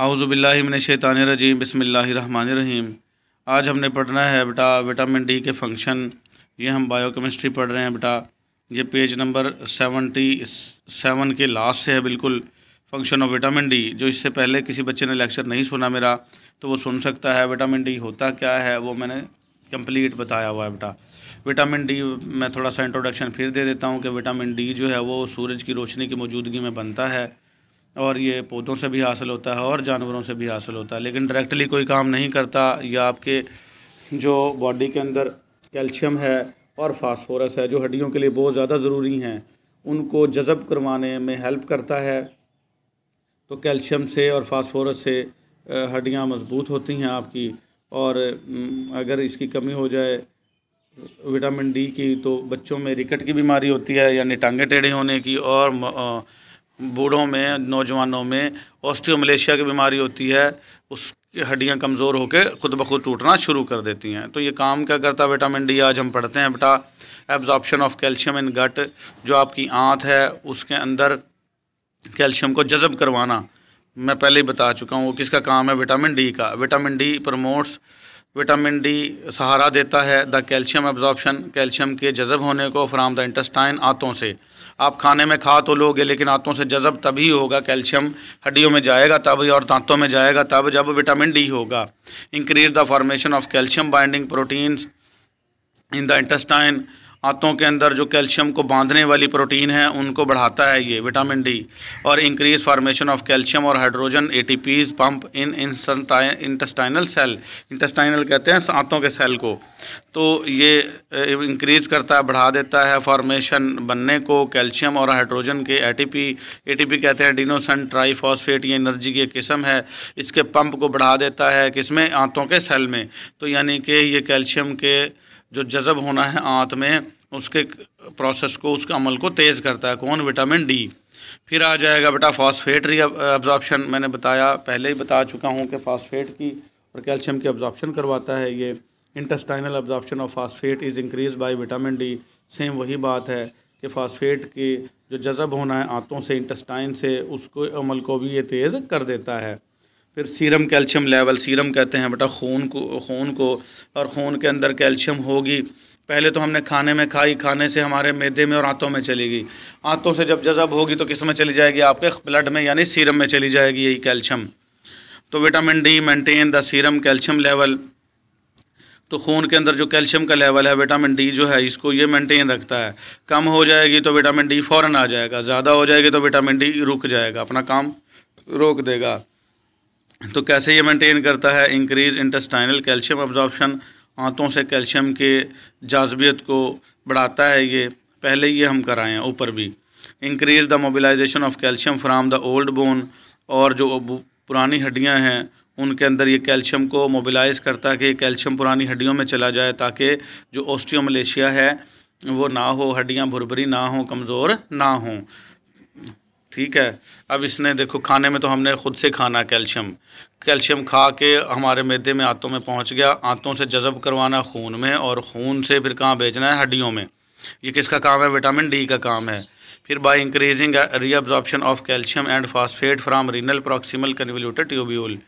आउज़बिल्लिमिनशैतानरजीम बसमीम आज हमने पढ़ना है बेटा विटामिन डी के फंक्शन ये हम बायोकेमिस्ट्री पढ़ रहे हैं बेटा ये पेज नंबर सेवनटी सेवन के लास्ट से है बिल्कुल फंक्शन ऑफ विटामिन डी जो इससे पहले किसी बच्चे ने लेक्चर नहीं सुना मेरा तो वो सुन सकता है विटामिन डी होता क्या है वो मैंने कम्प्लीट बताया हुआ है बेटा विटामिन डी मैं थोड़ा सा इंट्रोडक्शन फिर दे देता हूँ कि विटामिन डी जो है वो सूरज की रोशनी की मौजूदगी में बनता है और ये पौधों से भी हासिल होता है और जानवरों से भी हासिल होता है लेकिन डायरेक्टली कोई काम नहीं करता या आपके जो बॉडी के अंदर कैल्शियम है और फास्फोरस है जो हड्डियों के लिए बहुत ज़्यादा ज़रूरी हैं उनको जज़ब करवाने में हेल्प करता है तो कैल्शियम से और फास्फोरस से हड्डियाँ मजबूत होती हैं आपकी और अगर इसकी कमी हो जाए विटामिन डी की तो बच्चों में रिकट की बीमारी होती है यानी टांगे टेढ़े होने की और बूढ़ों में नौजवानों में ऑस्टियोमलेशिया की बीमारी होती है उसकी हड्डियाँ कमज़ोर होकर खुद ब खुद टूटना शुरू कर देती हैं तो ये काम क्या करता है विटामिन डी आज हम पढ़ते हैं बेटा absorption of calcium in gut जो आपकी आँत है उसके अंदर कैल्शियम को जज़ब करवाना मैं पहले ही बता चुका हूँ वो किसका काम है विटामिन डी का vitamin D promotes vitamin D सहारा देता है द कैल्शियम एब्जॉर्बशन कैल्शियम के जज़ब होने को फ्राम द इंटस्टाइन आंतों से आप खाने में खा तो लोगे लेकिन आंतों से जज़ब तभी होगा कैल्शियम हड्डियों में जाएगा तब और दांतों में जाएगा तब जब विटामिन डी होगा increase the formation of calcium binding proteins in the intestine आंतों के अंदर जो कैल्शियम को बांधने वाली प्रोटीन है उनको बढ़ाता है ये विटामिन डी और इंक्रीज फार्मेशन ऑफ कैल्शियम और hydrogen ATPase pump in intestinal cell intestinal कहते हैं आंतों के सेल को तो ये इंक्रीज करता है बढ़ा देता है फॉर्मेशन बनने को कैल्शियम और हाइड्रोजन के एटीपी एटीपी कहते हैं डिनोसन फॉस्फेट ये एनर्जी की एक किस्म है इसके पंप को बढ़ा देता है किसमें आंतों के सेल में तो यानी कि ये कैल्शियम के जो जज़ब होना है आंत में उसके प्रोसेस को उसके अमल को तेज़ करता है कौन विटामिन डी फिर आ जाएगा बेटा फॉस्फेट री एब्जॉर्प्शन मैंने बताया पहले ही बता चुका हूँ कि फॉस्फेट की और कैल्शियम की एब्जॉर्प्शन करवाता है ये intestinal absorption of phosphate is increase by vitamin D same वही बात है कि फ़ॉस्फेट की जो जज़ब होना है आंतों से इंटस्टाइन से उसको अमल को भी ये तेज़ कर देता है फिर सीरम कैल्शियम लेवल सीरम कहते हैं बेटा खून को खून को और खून के अंदर कैल्शियम होगी पहले तो हमने खाने में खाई खाने से हमारे मैदे में और आंतों में चली गई आंतों से जब जज़ब होगी तो किस में चली जाएगी आपके ब्लड में यानी सीरम में चली जाएगी यही कैल्शियम तो vitamin D maintain the serum calcium level तो खून के अंदर जो कैल्शियम का लेवल है विटामिन डी जो है इसको ये मेंटेन रखता है कम हो जाएगी तो विटामिन डी फ़ौरन आ जाएगा ज़्यादा हो जाएगी तो विटामिन डी रुक जाएगा अपना काम रोक देगा तो कैसे ये मेंटेन करता है इंक्रीज इंटेस्टाइनल कैल्शियम अब्जॉर्प्शन आंतों से कैल्शियम के जाजबियत को बढ़ाता है ये पहले ये हम कराएँ ऊपर भी increase the mobilization of calcium from the old bone और जो पुरानी हड्डियाँ हैं उनके अंदर ये कैल्शियम को मोबिलाइज करता है कि कैल्शियम पुरानी हड्डियों में चला जाए ताकि जो ऑस्टियोमलेशिया है वो ना हो हड्डियाँ भुरभरी ना हों कमज़ोर ना हों ठीक है अब इसने देखो खाने में तो हमने ख़ुद से खाना कैल्शियम कैल्शियम खा के हमारे मैदे में आंतों में पहुंच गया आंतों से जज़ब करवाना खून में और खून से फिर कहाँ भेजना है हड्डियों में ये किसका काम है विटामिन डी का काम है फिर by increasing reabsorption of calcium and phosphate from renal proximal convoluted tubule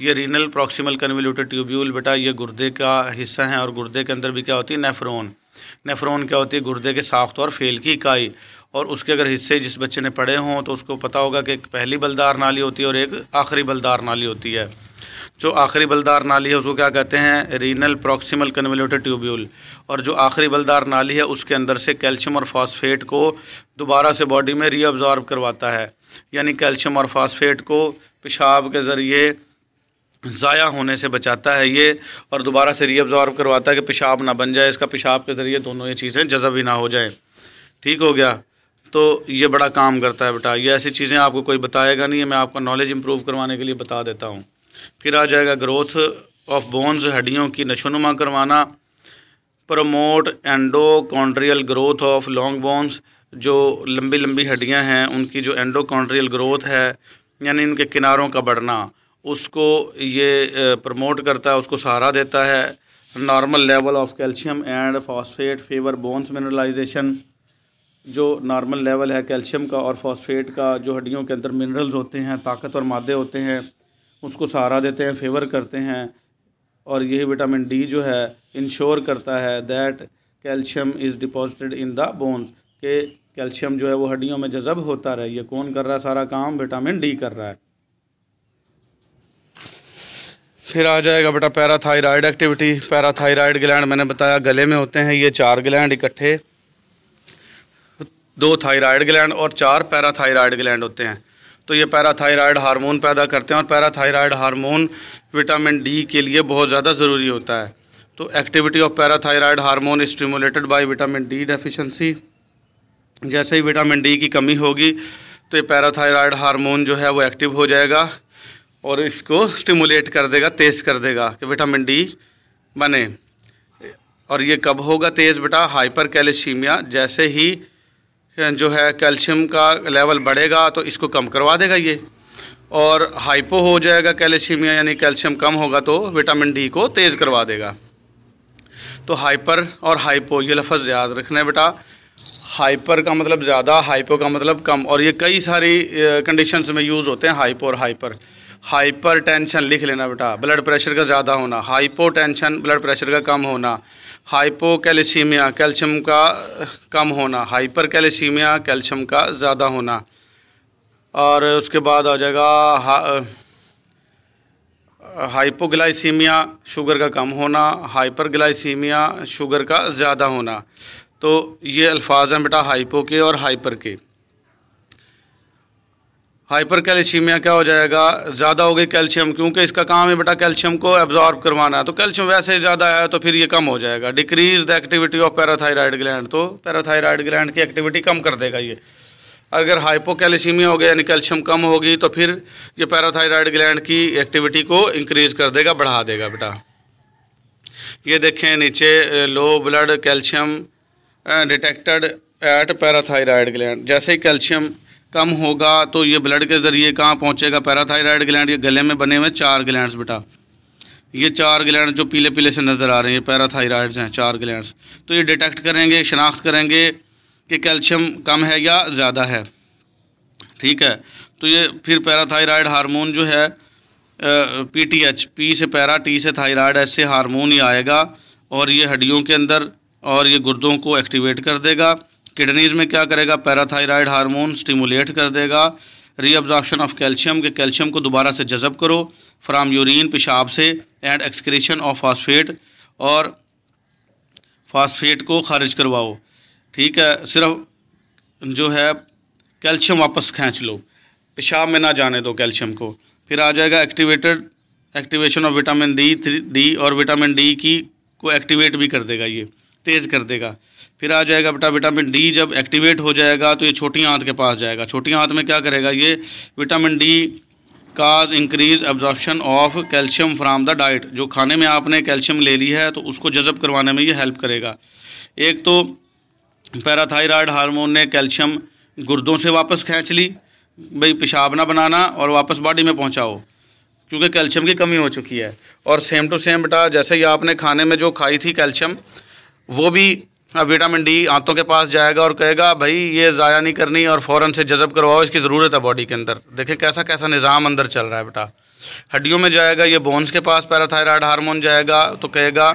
ये रीनल प्रॉक्सिमल कन्वल्यूटेड ट्यूब्यूल बेटा ये गुर्दे का हिस्सा है और गुर्दे के अंदर भी क्या होती है नेफ्रोन नेफ्रोन क्या होती है गुर्दे के साख्त और फेल की इकाई और उसके अगर हिस्से जिस बच्चे ने पढ़े हों तो उसको पता होगा कि एक पहली बलदार नाली होती है और एक आखिरी बलदार नाली होती है जो आखिरी बलदार नाली है उसको क्या कहते हैं रीनल प्रॉक्सिमल कन्वेलेटेड ट्यूब्यूल और जो आखिरी बलदार नाली है उसके अंदर से कैल्शियम और फॉस्फेट को दोबारा से बॉडी में रीअब्ज़ॉर्ब करवाता है यानी कैल्शियम और फॉस्फेट को पेशाब के ज़रिए ज़ाया होने से बचाता है ये और दोबारा से रीअब्ज़ॉर्ब करवाता है कि पेशाब ना बन जाए इसका पेशाब के ज़रिए दोनों ये चीज़ें जज़ब ही ना हो जाए ठीक हो गया तो ये बड़ा काम करता है बेटा ये ऐसी चीज़ें आपको कोई बताएगा नहीं है मैं आपका नॉलेज इम्प्रूव करवाने के लिए बता देता हूँ फिर आ जाएगा ग्रोथ ऑफ बोन्स हड्डियों की नशोनुमा करवाना promote endochondral growth of long bones जो लंबी लंबी हड्डियाँ हैं उनकी जो एंडोकॉन्ड्रियल ग्रोथ है यानी उनके किनारों का बढ़ना उसको ये प्रमोट करता है उसको सहारा देता है normal level of calcium and phosphate favour bones mineralization जो नॉर्मल लेवल है कैल्शियम का और फॉस्फेट का जो हड्डियों के अंदर मिनरल्स होते हैं ताकत और मादे होते हैं उसको सहारा देते हैं फेवर करते हैं और यही विटामिन डी जो है इंश्योर करता है that calcium is deposited in the bones के कैल्शियम जो है वो हड्डियों में जजब होता रहे ये कौन कर रहा है सारा काम विटामिन डी कर रहा है फिर आ जाएगा बेटा पैराथायराइड एक्टिविटी पैराथायराइड ग्लैंड मैंने बताया गले में होते हैं ये चार ग्लैंड इकट्ठे दो थायराइड ग्लैंड और चार पैराथायराइड ग्लैंड होते हैं तो ये पैराथायराइड हार्मोन पैदा करते हैं और पैराथायराइड हार्मोन विटामिन डी के लिए बहुत ज़्यादा ज़रूरी होता है तो activity of parathyroid hormone stimulated by vitamin D deficiency जैसे ही विटामिन डी की कमी होगी तो ये पैराथायराइड हार्मोन जो है वो एक्टिव हो जाएगा और इसको स्टिमुलेट कर देगा तेज़ कर देगा कि विटामिन डी बने और ये कब होगा तेज़ बेटा हाइपर कैल्शिमिया जैसे ही जो है कैल्शियम का लेवल बढ़ेगा तो इसको कम करवा देगा ये और हाइपो हो जाएगा कैल्शियमिया यानी कैल्शियम कम होगा तो विटामिन डी को तेज़ करवा देगा तो हाइपर और हाइपो ये लफ्ज़ याद रखना है बेटा हाइपर का मतलब ज़्यादा हाइपो का मतलब कम और ये कई सारी कंडीशंस में यूज़ होते हैं हाइपो और हाइपर हाइपरटेंशन लिख लेना बेटा ब्लड प्रेशर का ज़्यादा होना हाइपोटेंशन ब्लड प्रेशर का कम होना हाइपो कैल्शियमिया कैल्शियम का कम होना हाइपर कैल्शियमिया कैल्शियम का ज़्यादा होना और उसके बाद आ जाएगा हा, हाइपोग्लाइसीमिया शुगर का कम होना हाइपरग्लाइसीमिया शुगर का ज़्यादा होना तो ये अल्फाज हैं बेटा हाइपो के और हाइपर के हाइपर कैल्शियमिया क्या हो जाएगा ज़्यादा हो गई कैल्शियम क्योंकि इसका काम है बेटा कैल्शियम को एब्जॉर्ब करवाना है तो कैल्शियम वैसे ही ज़्यादा आया तो फिर ये कम हो जाएगा decrease the activity of parathyroid gland तो पैराथायराइड ग्लैंड की एक्टिविटी कम कर देगा ये अगर हाइपोकैल्शियमिया हो गया यानी कैल्शियम कम होगी तो फिर ये पैराथायराइड ग्लैंड की एक्टिविटी को इंक्रीज कर देगा बढ़ा देगा बेटा ये देखें नीचे low blood calcium detected at parathyroid gland जैसे ही कैल्शियम कम होगा तो ये ब्लड के ज़रिए कहाँ पहुँचेगा पैराथायराइड ग्लैंड ये गले में बने हुए चार ग्लैंड बेटा ये चार ग्लैंड जो पीले पीले से नज़र आ रहे हैं ये पैराथायराइड्स हैं चार ग्लैंड तो ये डिटेक्ट करेंगे शनाख्त करेंगे कि कैल्शियम कम है या ज़्यादा है ठीक है तो ये फिर पैराथायराइड हारमोन जो है पी टी एच पी से पैरा टी से थायराइड ऐसे हारमोन ही आएगा और ये हड्डियों के अंदर और ये गुर्दों को एक्टिवेट कर देगा किडनीज में क्या करेगा पैराथायराइड हार्मोन स्टिमुलेट कर देगा रीअब्जॉर्प्शन ऑफ कैल्शियम के कैल्शियम को दोबारा से जजब करो फ्राम यूरिन पेशाब से एंड एक्सक्रीशन ऑफ फास्फेट और फास्फेट को खारिज करवाओ ठीक है सिर्फ जो है कैल्शियम वापस खींच लो पेशाब में ना जाने दो कैल्शियम को फिर आ जाएगा activated activation of vitamin D three D और विटामिन डी की को एक्टिवेट भी कर देगा ये तेज़ कर देगा फिर आ जाएगा बेटा विटामिन डी जब एक्टिवेट हो जाएगा तो ये छोटी आंत के पास जाएगा छोटी आंत में क्या करेगा ये vitamin D cause increase absorption of calcium from the diet जो खाने में आपने कैल्शियम ले ली है तो उसको जजब करवाने में ये हेल्प करेगा एक तो पैराथायराइड हारमोन ने कैल्शियम गुर्दों से वापस खींच ली भाई पेशाब ना बनाना और वापस बॉडी में पहुँचाओ क्योंकि कैल्शियम की कमी हो चुकी है और सेम टू सेम बेटा जैसे ही आपने खाने में जो खाई थी कैल्शियम वो भी विटामिन हाँ, डी आंतों के पास जाएगा और कहेगा भाई ये ज़ाया नहीं करनी और फ़ौरन से जज़ब करवाओ इसकी ज़रूरत है बॉडी के अंदर देखें कैसा कैसा निज़ाम अंदर चल रहा है बेटा हड्डियों में जाएगा ये बोन्स के पास पैराथायराइड हार्मोन जाएगा तो कहेगा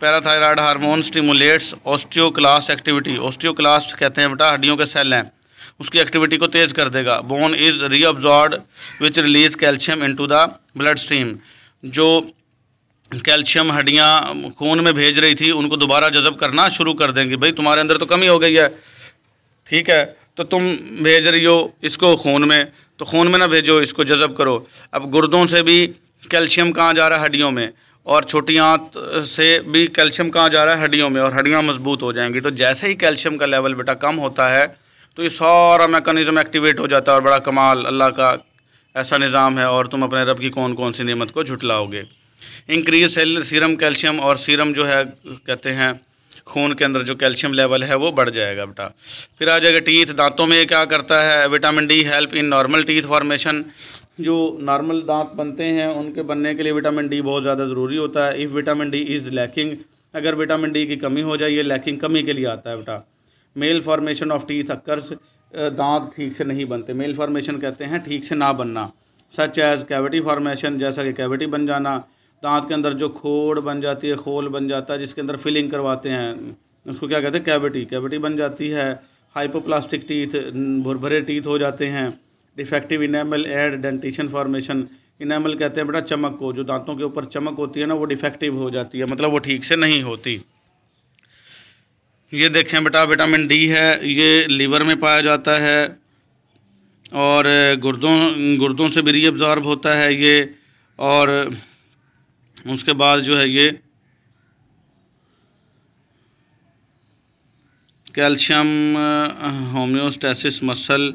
parathyroid hormone stimulates osteoclast activity osteoclast कहते हैं बेटा हड्डियों के सेल हैं उसकी एक्टिविटी को तेज़ कर देगा bone is reabsorbed which release calcium into the blood stream जो कैल्शियम हड्डियाँ खून में भेज रही थी उनको दोबारा जज़ब करना शुरू कर देंगी भाई तुम्हारे अंदर तो कमी हो गई है ठीक है तो तुम भेज रही हो इसको खून में तो खून में ना भेजो इसको जज़ब करो अब गुर्दों से भी कैल्शियम कहाँ जा रहा है हड्डियों में और छोटी आँत से भी कैल्शियम कहाँ जा रहा है हड्डियों में और हड्डियाँ मजबूत हो जाएंगी तो जैसे ही कैल्शियम का लेवल बेटा कम होता है तो ये सारा मेकानिज़म एक्टिवेट हो जाता है और बड़ा कमाल अल्लाह का ऐसा निज़ाम है और तुम अपने रब की कौन कौन सी नियमत को झुटलाओगे इंक्रीज सीरम कैल्शियम और सीरम जो है कहते हैं खून के अंदर जो कैल्शियम लेवल है वो बढ़ जाएगा बेटा फिर आ जाएगा टीथ दांतों में क्या करता है vitamin D help in normal teeth formation जो नॉर्मल दांत बनते हैं उनके बनने के लिए विटामिन डी बहुत ज़्यादा ज़रूरी होता है if vitamin D is lacking अगर विटामिन डी की कमी हो जाए ये लैकिंग कमी के लिए आता है बेटा malformation of teeth occurs दांत ठीक से नहीं बनते मेल फॉर्मेशन कहते हैं ठीक से ना बनना सच एज कैविटी फॉर्मेशन जैसा कि कैविटी बन जाना दांत के अंदर जो खोड़ बन जाती है खोल बन जाता है जिसके अंदर फिलिंग करवाते हैं उसको क्या कहते हैं कैविटी कैविटी बन जाती है हाइपोप्लास्टिक टीथ भुरभरे टीथ हो जाते हैं defective enamel and dentition formation enamel कहते हैं बेटा चमक को जो दांतों के ऊपर चमक होती है ना वो डिफेक्टिव हो जाती है मतलब वो ठीक से नहीं होती ये देखें बेटा विटामिन डी है ये लीवर में पाया जाता है और गुर्दों गुर्दों से भी रीअब्जॉर्ब होता है ये और उसके बाद जो है ये calcium homeostasis muscle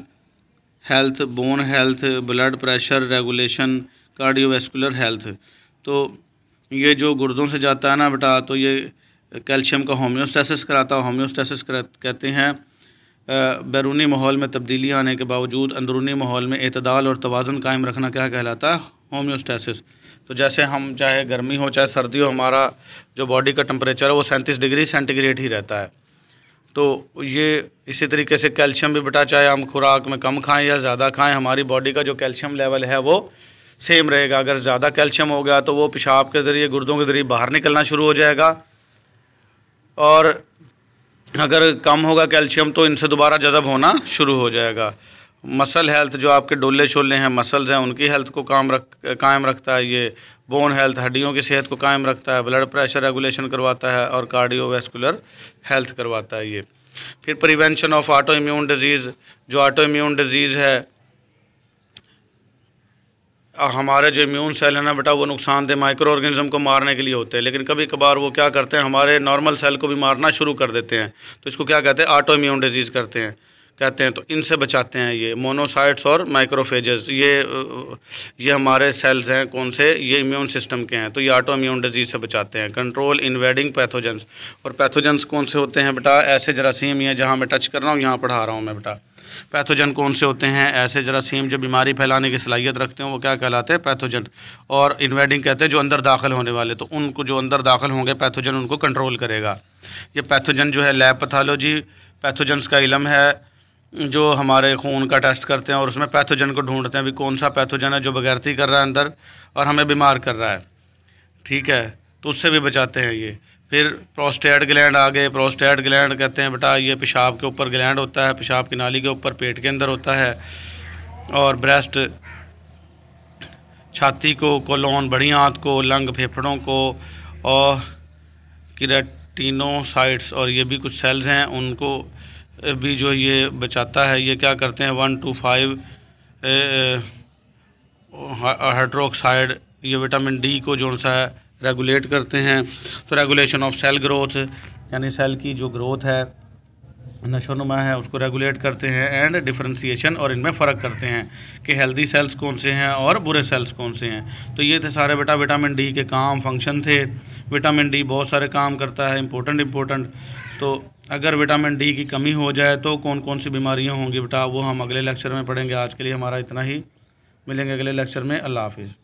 health bone health blood pressure regulation cardiovascular health तो ये जो गुर्दों से जाता है ना बेटा तो ये कैल्शियम का होम्योस्टेसिस कराता है होम्योस्टेसिस कहते हैं बैरूनी माहौल में तब्दीली आने के बावजूद अंदरूनी माहौल में अतदाल और तोज़न कायम रखना क्या कहलाता है होम्योस्टेसिस तो जैसे हम चाहे गर्मी हो चाहे सर्दी हो हमारा जो बॉडी का टेम्परेचर है वो सैंतीस डिग्री सेंटीग्रेड ही रहता है तो ये इसी तरीके से कैल्शियम भी बेटा चाहे हम खुराक में कम खाएं या ज़्यादा खाएं हमारी बॉडी का जो कैल्शियम लेवल है वो सेम रहेगा अगर ज़्यादा कैल्शियम हो गया तो वो पेशाब के ज़रिए गुर्दों के ज़रिए बाहर निकलना शुरू हो जाएगा और अगर कम होगा कैल्शियम तो इनसे दोबारा जज़ब होना शुरू हो जाएगा मसल हेल्थ जो आपके डोले छोले हैं मसल्स हैं उनकी हेल्थ को काम रख कायम रखता है ये बोन हेल्थ हड्डियों की सेहत को कायम रखता है ब्लड प्रेशर रेगुलेशन करवाता है और कार्डियोवैस्कुलर हेल्थ करवाता है ये फिर prevention of autoimmune disease जो ऑटो इम्यून डिजीज़ है हमारे जो इम्यून सेल है ना बेटा वो नुकसानदेह माइक्रो ऑर्गेनिज्म को मारने के लिए होते हैं लेकिन कभी कभार वो क्या करते हैं हमारे नॉर्मल सेल को भी मारना शुरू कर देते हैं तो इसको क्या कहते हैं ऑटो इम्यून डिजीज़ करते हैं कहते हैं तो इनसे बचाते हैं ये मोनोसाइट्स और माइक्रोफेजेस ये ये हमारे सेल्स हैं कौन से ये इम्यून सिस्टम के हैं तो ये ऑटो इम्यून डिजीज़ से बचाते हैं कंट्रोल इन्वेडिंग पैथोजेंस और पैथोजेंस कौन से होते हैं बेटा ऐसे जरासीम ये जहाँ मैं टच कर रहा हूँ यहाँ पढ़ा रहा हूँ मैं बेटा पैथोजन कौन से होते हैं ऐसे जरासीम जो बीमारी फैलाने की सलाहियत रखते हैं वो क्या कहलाते हैं पैथोजन और इन्वेडिंग कहते हैं जो अंदर दाखिल होने वाले तो उनको जो अंदर दाखिल होंगे पैथोजन उनको कंट्रोल करेगा ये पैथोजन जो है लैब पैथोलॉजी पैथोजेंस का इलम है जो हमारे खून का टेस्ट करते हैं और उसमें पैथोजन को ढूंढते हैं भी कौन सा पैथोजन है जो बगैरती कर रहा है अंदर और हमें बीमार कर रहा है ठीक है तो उससे भी बचाते हैं ये फिर प्रोस्टेट ग्लैंड आ गए प्रोस्टेट ग्लैंड कहते हैं बेटा ये पेशाब के ऊपर ग्लैंड होता है पेशाब की नाली के ऊपर पेट के अंदर होता है और ब्रेस्ट छाती को कोलोन बड़ी आँत को लंग फेफड़ों को और किरेटिनोसाइट्स और ये भी कुछ सेल्स हैं उनको भी जो ये बचाता है ये क्या करते हैं वन टू फाइव हाइड्रोक्साइड ये विटामिन डी को जो सा रेगुलेट करते हैं तो रेगुलेशन ऑफ सेल ग्रोथ यानी सेल की जो ग्रोथ है नशोनुमा है उसको रेगुलेट करते हैं एंड डिफ्रेंसीशन और इनमें फ़र्क करते हैं कि हेल्दी सेल्स कौन से हैं और बुरे सेल्स कौन से हैं तो ये थे सारे बेटा विटामिन डी के काम फंक्शन थे विटामिन डी बहुत सारे काम करता है इम्पोर्टेंट इम्पोर्टेंट तो अगर विटामिन डी की कमी हो जाए तो कौन कौन सी बीमारियाँ होंगी बेटा वो हम अगले लेक्चर में पढ़ेंगे आज के लिए हमारा इतना ही मिलेंगे अगले लेक्चर में अल्लाह हाफिज़